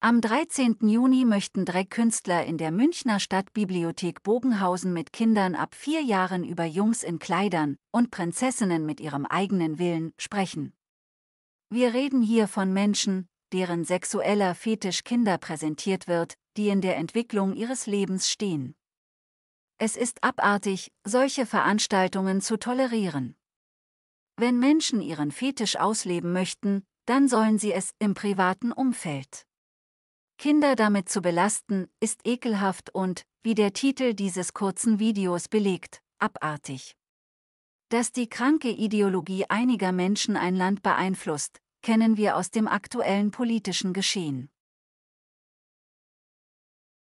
Am 13. Juni möchten drei Künstler in der Münchner Stadtbibliothek Bogenhausen mit Kindern ab vier Jahren über Jungs in Kleidern und Prinzessinnen mit ihrem eigenen Willen sprechen. Wir reden hier von Menschen, deren sexueller Fetisch Kinder präsentiert wird, die in der Entwicklung ihres Lebens stehen. Es ist abartig, solche Veranstaltungen zu tolerieren. Wenn Menschen ihren Fetisch ausleben möchten, dann sollen sie es im privaten Umfeld. Kinder damit zu belasten, ist ekelhaft und, wie der Titel dieses kurzen Videos belegt, abartig. Dass die kranke Ideologie einiger Menschen ein Land beeinflusst, kennen wir aus dem aktuellen politischen Geschehen.